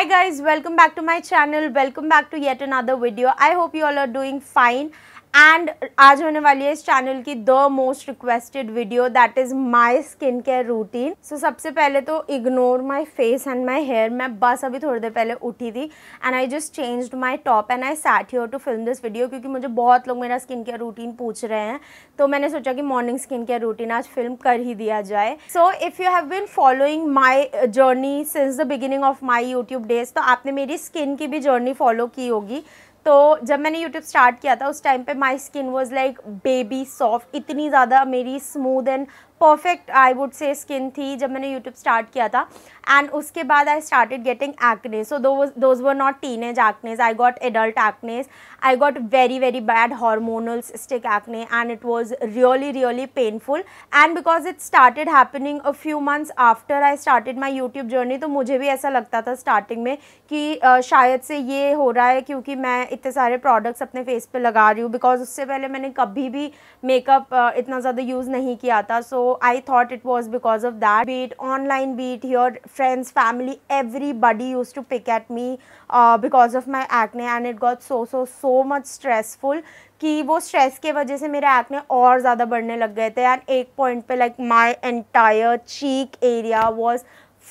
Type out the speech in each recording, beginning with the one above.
hi guys welcome back to my channel welcome back to yet another video i hope you all are doing fine and आज होने वाली है इस channel की the most requested video that is my skin care routine so सबसे पहले तो ignore my face and my hair मैं बस अभी थोड़ी देर पहले उठी थी and I just changed my top and I sat here to film this video क्योंकि मुझे बहुत लोग मेरा स्किन केयर रूटीन पूछ रहे हैं तो मैंने सोचा कि मॉर्निंग स्किन केयर रूटीन आज फिल्म कर ही दिया जाए so if you have been following my journey since the beginning of my YouTube days तो आपने मेरी स्किन की भी जर्नी फॉलो की होगी तो जब मैंने यूट्यूब स्टार्ट किया था उस टाइम पे my skin was like baby soft इतनी ज़्यादा मेरी smooth and perfect I would say skin थी जब मैंने यूट्यूब स्टार्ट किया था and उसके बाद I started getting acne. So those those were not teenage acne. I got adult acne. I got very very bad hormonal cystic acne and it was really really painful. And because it started happening a few months after I started my YouTube journey, तो मुझे भी ऐसा लगता था starting में कि uh, शायद से ये हो रहा है क्योंकि मैं इतने सारे प्रोडक्ट्स अपने फेस पे लगा रही हूँ बिकॉज उससे पहले मैंने कभी भी मेकअप uh, इतना ज़्यादा यूज़ नहीं किया था so I thought it was because of that be it online be it your friends family everybody used to pick at me uh, because of my acne and it got so so so much stressful कि वो stress के वजह से मेरे acne और ज़्यादा बढ़ने लग गए थे एंड एक पॉइंट पे like my entire cheek area was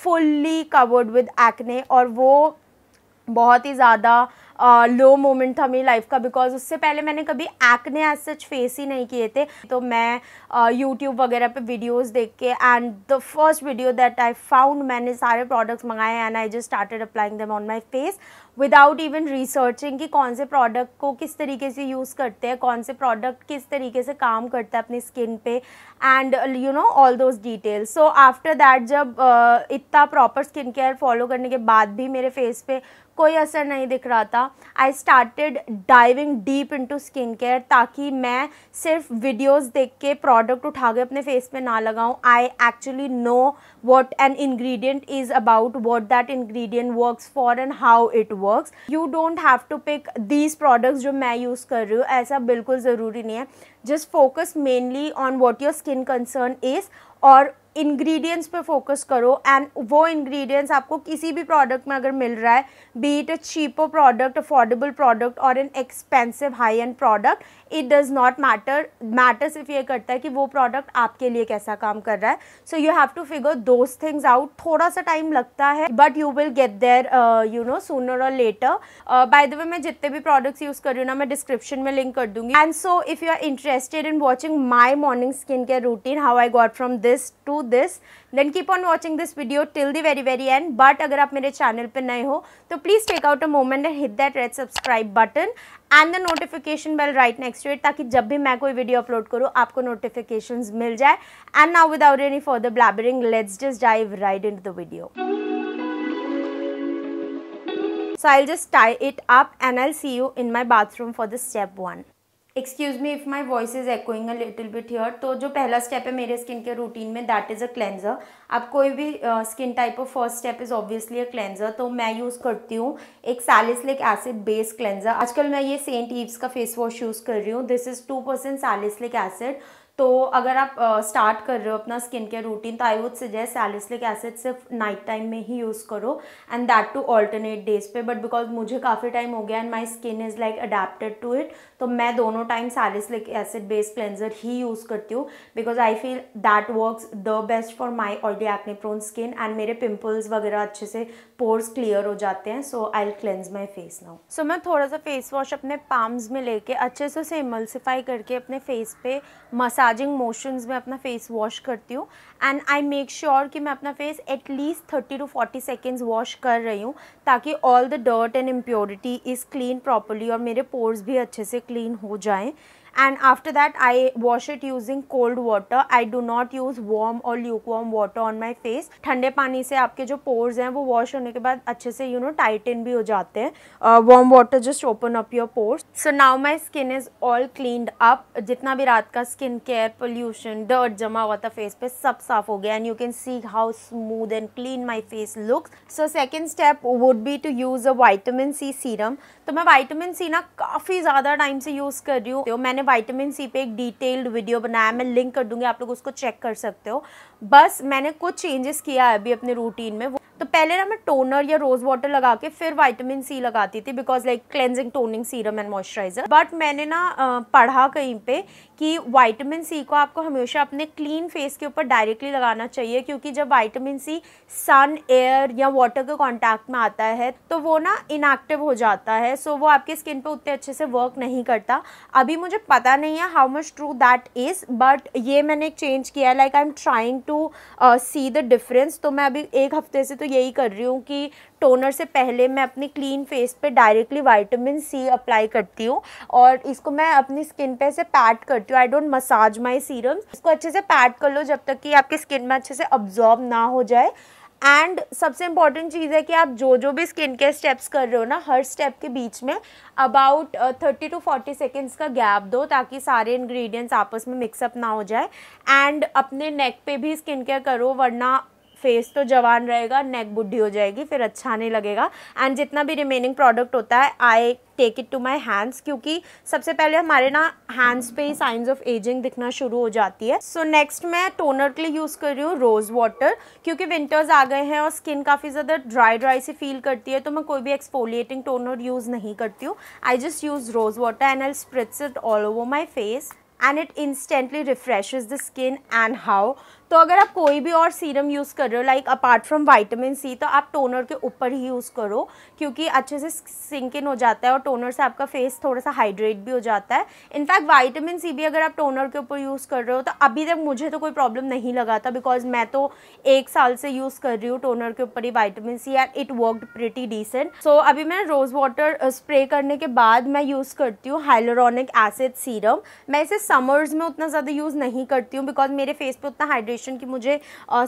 fully covered with acne और वो बहुत ही ज़्यादा लो uh, मोमेंट था मेरी लाइफ का बिकॉज उससे पहले मैंने कभी एक्ने एज सच फेस ही नहीं किए थे तो मैं यूट्यूब uh, वगैरह पे वीडियोस देख के and the first video that I found मैंने सारे प्रोडक्ट्स मंगाए and I just started applying them on my face without even researching कि कौन से प्रोडक्ट को किस तरीके से यूज़ करते हैं कौन से प्रोडक्ट किस तरीके से काम करता है अपनी स्किन पे and you know all those details so after that जब uh, इतना प्रॉपर स्किन केयर फॉलो करने के बाद भी मेरे फेस पे कोई असर नहीं दिख रहा था I started diving deep to skin care ताकि मैं सिर्फ वीडियोज़ देख के प्रोडक्ट उठा के अपने फेस पे ना लगाऊं I actually know what an ingredient is about what that ingredient works for and how it works you don't have to pick these products जो मैं यूज़ कर रही हूँ ऐसा बिल्कुल ज़रूरी नहीं है just focus mainly on what your skin concern is और इंग्रेडिएंट्स पे फोकस करो एंड वो इंग्रेडिएंट्स आपको किसी भी प्रोडक्ट में अगर मिल रहा है be it a cheapo product affordable product और an expensive high end product it does not matter matters if ये करता है कि वो प्रोडक्ट आपके लिए कैसा काम कर रहा है so you have to figure those things out थोड़ा सा टाइम लगता है but you will get there you know sooner और लेटर बाय द वे मैं जितने भी प्रोडक्ट्स यूज़ कर रही हूँ ना मैं डिस्क्रिप्शन में लिंक कर दूंगी and so if you are interested in watching my morning skin care routine how I got from this to do this then keep on watching this video till the very very end but अगर आप मेरे channel पर नए हो तो please take out a moment and hit that red subscribe button and the notification bell right next to ताकि जब भी मैं कोई वीडियो अपलोड करूँ आपको नोटिफिकेशन मिल जाए and now without any for the blabbering let's just dive right in the video So I'll just tie it up and I'll see you in my bathroom for the step 1. Excuse me if my voice is acting a little bit here तो जो पहला step है मेरे skin के routine में that is a cleanser आप कोई भी skin type of first step is obviously a cleanser तो मैं यूज़ करती हूँ एक सैलिसलिक एसिड बेस्ड क्लेंजर आजकल मैं ये सेंट ईव्स का फेस वॉश यूज़ कर रही हूँ this is two percent salicylic acid तो अगर आप स्टार्ट कर रहे हो अपना स्किन केयर रूटीन तो I would suggest salicylic acid सिर्फ नाइट टाइम में ही यूज़ करो and that to alternate days पे बट बिकॉज मुझे काफ़ी टाइम हो गया and my skin is like adapted to it तो मैं दोनों time salicylic acid based cleanser ही यूज़ करती हूँ because I feel that work the best for my already acne prone skin and मेरे पिम्पल्स वगैरह अच्छे से पोर्स क्लियर हो जाते हैं so I cleanse my face now so मैं थोड़ा सा फेस वॉश अपने पाम्स में लेके अच्छे से उसे इमल्सिफाई करके अपने फेस पे मसाज मसाजिंग मोशंस में अपना फेस वॉश करती हूँ एंड आई मेक श्योर कि मैं अपना face at least thirty to forty seconds wash कर रही हूँ ताकि all the dirt and impurity is clean properly और मेरे पोर्स भी अच्छे से क्लीन हो जाएँ and after that I wash it using cold water. I do not use warm or lukewarm water on my face. thande pani se aapke jo pores hain wo wash hone ke baad acche se you know tighten bhi ho jate hain Uh, warm water just open up your pores. So now my skin is all cleaned up. jitna bhi raat ka skin care pollution dirt jama hua tha face pe sab saaf ho gaya and you can see how smooth and clean my face looks. So second step would be to use a vitamin C serum. तो main vitamin C na kafi zyada time se use kar rahi hu to मैंने मैंने vitamin C पे एक detailed video बनाया मैं link कर दूंगी आप लोग उसको चेक कर सकते हो बस मैंने कुछ चेंजेस किया है अभी अपने रूटीन में वो तो पहले ना मैं टोनर या रोज वाटर लगा के फिर वाइटामिन सी लगाती थी because like cleansing toning serum and moisturiser but मैंने ना पढ़ा कहीं पे कि वाइटामिन सी को आपको हमेशा अपने क्लीन फेस के ऊपर डायरेक्टली लगाना चाहिए क्योंकि जब वाइटामिन सी सन एयर या वाटर के कॉन्टैक्ट में आता है तो वो ना इनएक्टिव हो जाता है सो so वो आपके स्किन पर उतने अच्छे से वर्क नहीं करता अभी मुझे पता नहीं है how much true that is but ये मैंने चेंज किया like I am trying to see the difference तो मैं अभी एक हफ्ते से तो यही कर रही हूँ कि टोनर से पहले मैं अपने क्लीन फेस पे डायरेक्टली वाइटामिन सी अप्लाई करती हूँ और इसको मैं अपनी स्किन पे ऐसे पैट करती हूँ I don't massage my serum इसको अच्छे से पैट कर लो जब तक कि आपकी स्किन में अच्छे से अब्जॉर्ब ना हो जाए एंड सबसे इम्पॉर्टेंट चीज़ है कि आप जो जो भी स्किन केयर स्टेप्स कर रहे हो ना हर स्टेप के बीच में about thirty to forty seconds का गैप दो ताकि सारे इन्ग्रीडियंट्स आपस में मिक्सअप ना हो जाए एंड अपने नेक पे भी स्किन केयर करो वरना फेस तो जवान रहेगा नेक बुढ़ी हो जाएगी फिर अच्छा नहीं लगेगा एंड जितना भी रिमेनिंग प्रोडक्ट होता है I take it to my hands क्योंकि सबसे पहले हमारे ना हैंड्स पे ही साइंस ऑफ एजिंग दिखना शुरू हो जाती है सो so, नेक्स्ट मैं टोनर के लिए यूज़ कर रही हूँ रोज़ वाटर क्योंकि विंटर्स आ गए हैं और स्किन काफ़ी ज़्यादा ड्राई ड्राई सी फील करती है तो मैं कोई भी एक्सपोलिएटिंग टोनर यूज़ नहीं करती हूँ I just use rose water and I spritz it all over my face and it instantly refreshes the skin and how तो अगर आप कोई भी और सीरम यूज़ कर रहे हो like apart from vitamin C तो आप टोनर के ऊपर ही यूज़ करो क्योंकि अच्छे से सिंक इन हो जाता है और टोनर से आपका फेस थोड़ा सा हाइड्रेट भी हो जाता है इनफैक्ट वाइटामिन सी भी अगर आप टोनर के ऊपर यूज़ कर रहे हो तो अभी तक मुझे तो कोई प्रॉब्लम नहीं लगा था बिकॉज मैं तो एक साल से यूज़ कर रही हूँ टोनर के ऊपर ही vitamin C and it worked pretty decent so अभी मैं रोज़ वाटर स्प्रे करने के बाद मैं यूज़ करती हूँ हाइलोरॉनिक एसिड सीरम मैं इसे समर्स में उतना ज़्यादा यूज़ नहीं करती हूँ बिकॉज मेरे फेस पर उतना हाइड्रेट फाउंडेशन की मुझे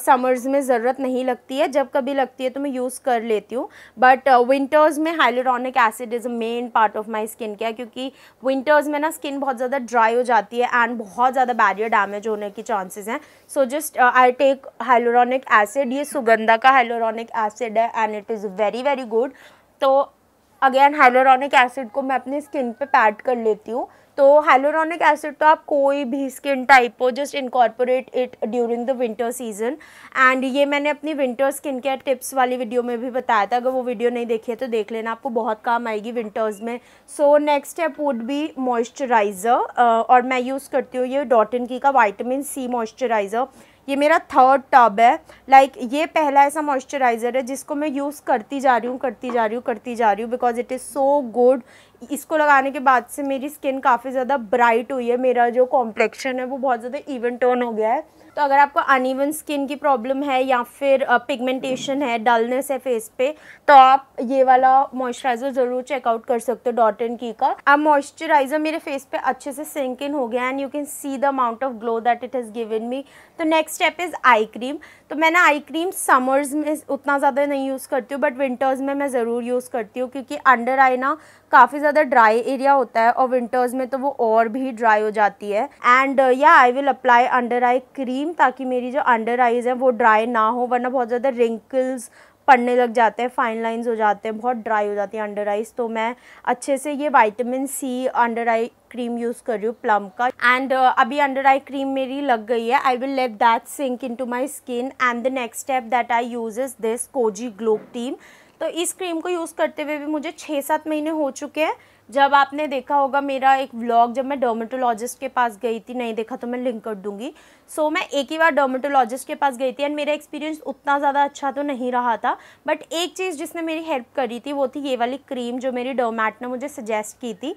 समर्स में ज़रूरत नहीं लगती है जब कभी लगती है तो मैं यूज़ कर लेती हूँ बट विंटर्स में hyaluronic acid is a main part of my skin care क्योंकि विंटर्स में ना स्किन बहुत ज़्यादा ड्राई हो जाती है एंड बहुत ज़्यादा बैरियर डैमेज होने की चांसेस हैं so just I take hyaluronic acid ये सुगंधा का हाइलोरॉनिक एसिड है and it is very very good तो अगेन हाइलोरॉनिक एसिड को मैं अपनी स्किन पे पैड कर लेती हूँ तो हाइलोरॉनिक एसिड तो आप कोई भी स्किन टाइप हो just incorporate it during the winter season and ये मैंने अपनी विंटर स्किन केयर टिप्स वाली वीडियो में भी बताया था अगर वो वीडियो नहीं देखी है तो देख लेना आपको बहुत काम आएगी विंटर्स में so next step would be moisturiser और मैं यूज़ करती हूँ ये डॉटिन की का वाइटामिन सी मॉइस्चराइज़र ये मेरा थर्ड टब है लाइक like, ये पहला ऐसा मॉइस्चराइज़र है जिसको मैं यूज़ करती जा रही हूँ करती जा रही हूँ करती जा रही हूँ because it is so good इसको लगाने के बाद से मेरी स्किन काफ़ी ज़्यादा ब्राइट हुई है मेरा जो कॉम्प्लेक्शन है वो बहुत ज़्यादा इवन टोन हो गया है तो अगर आपको अनइवन स्किन की प्रॉब्लम है या फिर पिगमेंटेशन है डलनेस है फेस पे तो आप ये वाला मॉइस्चराइज़र ज़रूर चेकआउट कर सकते हो डॉट एंड की का अब मॉइस्चराइज़र मेरे फेस पे अच्छे से सिंक इन हो गया and you can see the amount of glow that it has given me तो next step is eye cream तो मैं ना आई क्रीम समर्स में उतना ज़्यादा नहीं यूज़ करती हूँ बट विंटर्स में मैं ज़रूर यूज़ करती हूँ क्योंकि अंडर आई ना काफ़ी ज़्यादा ज़्यादा ड्राई एरिया होता है और विंटर्स में तो वो और भी ड्राई हो जाती है एंड या I will apply under eye cream ताकि मेरी जो अंडर आईज है वो ड्राई ना हो वरना बहुत ज़्यादा रिंकल्स पड़ने लग जाते हैं फाइन लाइन्स हो जाते हैं बहुत ड्राई हो जाती है अंडर आइज तो मैं अच्छे से ये vitamin C under eye cream use कर रही हूँ प्लम का एंड uh, अभी अंडर आई क्रीम मेरी लग गई है I will let that sink in to my skin and the next step that I use is this Kozi globe team तो इस क्रीम को यूज़ करते हुए भी मुझे छः सात महीने हो चुके हैं जब आपने देखा होगा मेरा एक व्लॉग जब मैं डर्मेटोलॉजिस्ट के पास गई थी नहीं देखा तो मैं लिंक कर दूंगी सो so, मैं एक ही बार डर्मेटोलॉजिस्ट के पास गई थी एंड मेरा एक्सपीरियंस उतना ज़्यादा अच्छा तो नहीं रहा था बट एक चीज़ जिसने मेरी हेल्प करी थी वो थी ये वाली क्रीम जो मेरी डोमैट ने मुझे सजेस्ट की थी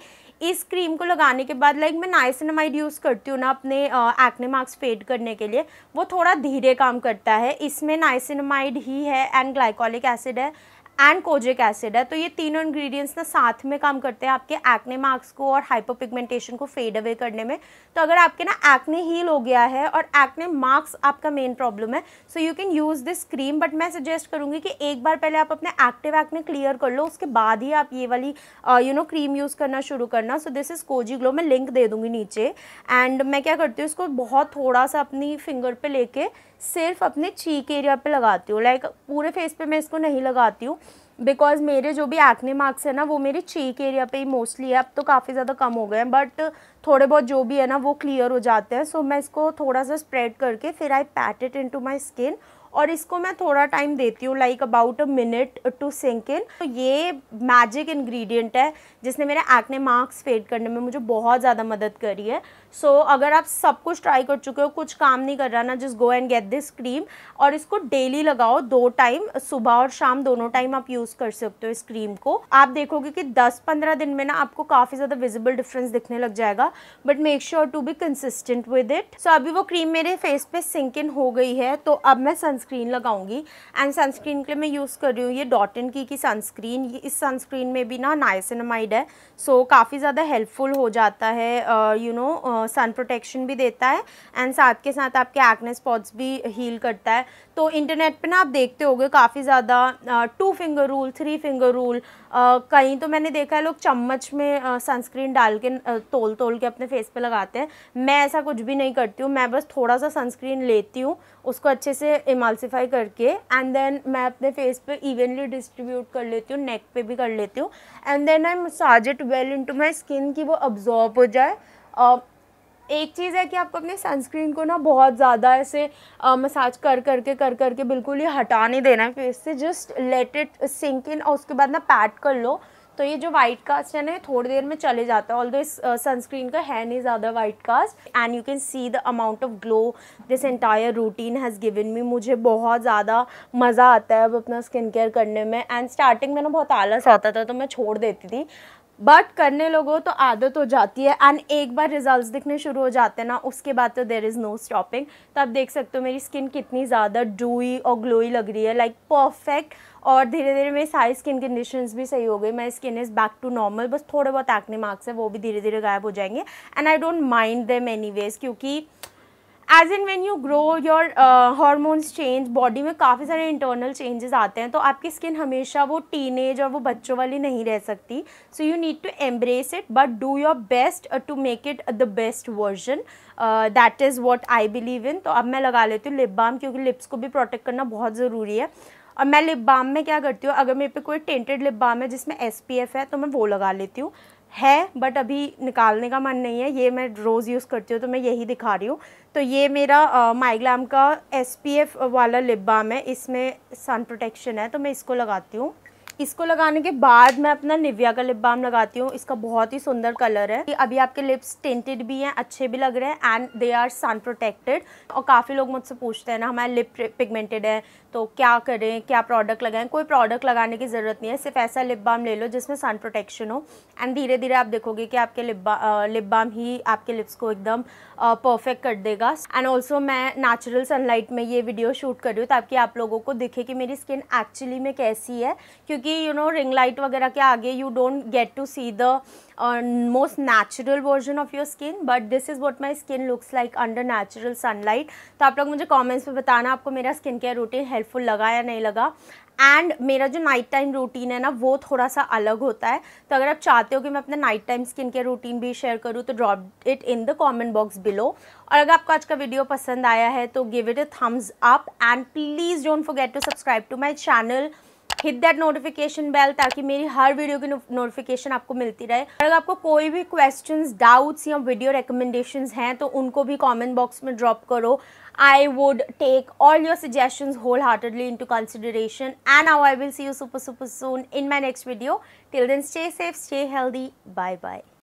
इस क्रीम को लगाने के बाद लाइक मैं नाइसनमाइड यूज़ करती हूँ ना अपने एक्ने मार्क्स फेड करने के लिए वो थोड़ा धीरे काम करता है इसमें नाइसिनमाइड ही है एंड ग्लाइकोलिक एसिड है एंड कोजिक एसिड है तो ये तीनों इंग्रेडिएंट्स ना साथ में काम करते हैं आपके एक्ने मार्क्स को और हाइपोपिगमेंटेशन को फेड अवे करने में तो अगर आपके ना एक्ने हील हो गया है और एक्ने मार्क्स आपका मेन प्रॉब्लम है so you can use this cream but मैं सजेस्ट करूँगी कि एक बार पहले आप अपने एक्टिव एक्ने क्लियर कर लो उसके बाद ही आप ये वाली यू नो क्रीम यूज़ करना शुरू करना so this is Kozi glow मैं लिंक दे दूँगी नीचे एंड मैं क्या करती हूँ इसको बहुत थोड़ा सा अपनी फिंगर पर लेके सिर्फ अपने चीक एरिया पे लगाती हूँ लाइक पूरे फेस पे मैं इसको नहीं लगाती हूँ बिकॉज मेरे जो भी एक्ने मार्क्स है ना वो मेरे चीक एरिया पे ही मोस्टली है अब तो काफ़ी ज़्यादा कम हो गए हैं बट थोड़े बहुत जो भी है ना वो क्लियर हो जाते हैं सो so, मैं इसको थोड़ा सा स्प्रेड करके फिर I pat it in my skin और इसको मैं थोड़ा टाइम देती हूँ like about a minute to sink in तो ये मैजिक इन्ग्रीडियंट है जिसने मेरे एक्ने मार्क्स फेड करने में मुझे बहुत ज़्यादा मदद करी है सो so, अगर आप सब कुछ ट्राई कर चुके हो कुछ काम नहीं कर रहा ना just go and get this cream और इसको डेली लगाओ दो टाइम सुबह और शाम दोनों टाइम आप यूज़ कर सकते हो इस क्रीम को आप देखोगे कि 10-15 दिन में ना आपको काफ़ी ज़्यादा विजिबल डिफरेंस दिखने लग जाएगा but make sure to be consistent with it so अभी वो क्रीम मेरे फेस पे सिंक इन हो गई है तो अब मैं सन सनस्क्रीन लगाऊंगी एंड सनस्क्रीन के लिए मैं यूज़ कर रही हूँ ये डॉटन की की सनस्क्रीन इस सनस्क्रीन में भी ना नाइसिनमाइड है सो so, काफ़ी ज़्यादा हेल्पफुल हो जाता है यू नो सन प्रोटेक्शन भी देता है एंड साथ के साथ आपके एक्ने स्पॉट्स भी हील करता है तो इंटरनेट पर ना आप देखते हो काफ़ी ज़्यादा two finger rule three finger rule कहीं तो मैंने देखा है लोग चम्मच में सनस्क्रीन डाल के तोल तोल के अपने फेस पर लगाते हैं मैं ऐसा कुछ भी नहीं करती हूँ मैं बस थोड़ा सा सनस्क्रीन लेती हूँ उसको अच्छे से इमाल emulsify करके एंड देन मैं अपने फेस पे इवनली डिस्ट्रीब्यूट कर लेती हूँ नेक पे भी कर लेती हूँ and then I massage it well into my skin की वो अब्जॉर्ब हो जाए uh, एक चीज़ है कि आपको अपने सनस्क्रीन को ना बहुत ज़्यादा ऐसे मसाज कर करके कर करके बिल्कुल ही हटा नहीं देना है फेस से just let it sink in और उसके बाद ना पैट कर लो तो ये जो वाइट कास्ट है ना थोड़ी देर में चले जाता है ऑल दो इस सनस्क्रीन का है नहीं ज़्यादा white cast and you can see the amount of glow this entire routine has given me मुझे बहुत ज़्यादा मज़ा आता है अब अपना स्किन केयर करने में एंड स्टार्टिंग में ना बहुत आलस आता था तो मैं छोड़ देती थी बट करने लोगों तो आदत हो जाती है एंड एक बार रिजल्ट्स दिखने शुरू हो जाते हैं ना उसके बाद तो देर इज़ नो स्टॉपिंग तो आप देख सकते हो मेरी स्किन कितनी ज़्यादा डूई और ग्लोई लग रही है लाइक like, परफेक्ट और धीरे धीरे मेरी सारी स्किन कंडीशंस भी सही हो गई मेरी skin is back to normal बस थोड़े बहुत एक्ने मार्क्स है वो भी धीरे धीरे गायब हो जाएंगे and I don't mind them any क्योंकि as in when you grow your hormones change body में काफ़ी सारे इंटरनल चेंजेस आते हैं तो आपकी स्किन हमेशा वो एज और वो बच्चों वाली नहीं रह सकती so you need to embrace it but do your best to make it the best version that is what I believe in तो अब मैं लगा लेती हूँ लिप बाम क्योंकि लिप्स को भी प्रोटेक्ट करना बहुत ज़रूरी है और मैं लिप बाम में क्या करती हूँ अगर मेरे पे कोई टेंटेड लिप बाम है जिसमें एस है तो मैं वो लगा लेती हूँ है बट अभी निकालने का मन नहीं है ये मैं रोज़ यूज़ करती हूँ तो मैं यही दिखा रही हूँ तो ये मेरा माइग्लाम का एस वाला लिप बाम है इसमें सन प्रोटेक्शन है तो मैं इसको लगाती हूँ इसको लगाने के बाद मैं अपना निविया का लिप बाम लगाती हूँ इसका बहुत ही सुंदर कलर है अभी आपके लिप्स टेंटेड भी हैं अच्छे भी लग रहे हैं and they are sun protected और काफ़ी लोग मुझसे पूछते हैं ना हमारे लिप पिगमेंटेड है तो क्या करें क्या प्रोडक्ट लगाएं कोई प्रोडक्ट लगाने की ज़रूरत नहीं है सिर्फ ऐसा लिप बाम ले लो जिसमें सन प्रोटेक्शन हो एंड धीरे धीरे आप देखोगे कि आपके लिप बा, लिप बाम ही आपके लिप्स को एकदम परफेक्ट कर देगा एंड ऑल्सो मैं नेचुरल सनलाइट में ये वीडियो शूट कर रही हूँ ताकि आप लोगों को दिखे कि मेरी स्किन एक्चुअली में कैसी है क्योंकि यू नो रिंग लाइट वगैरह के आगे you don't get to see the most natural version of your skin but this is what my skin looks like under natural sunlight तो आप लोग मुझे कॉमेंट्स में बताना आपको मेरा skin care routine help helpful लगा या नहीं लगा एंड मेरा जो नाइट टाइम रूटीन है ना वो थोड़ा सा अलग होता है तो अगर आप चाहते हो कि मैं अपना night time skin care routine भी शेयर करूँ तो drop it in the comment box below और अगर आपको आज का वीडियो पसंद आया है तो give it a thumbs up and please don't forget to subscribe to my channel hit that notification bell ताकि मेरी हर वीडियो की नोटिफिकेशन आपको मिलती रहे अगर आपको कोई भी क्वेश्चन डाउट्स या वीडियो रिकमेंडेशन हैं तो उनको भी कॉमेंट बॉक्स में ड्रॉप करो I would take all your suggestions wholeheartedly into consideration and now I will see you super super soon in my next video. Till then stay safe, stay healthy, bye bye.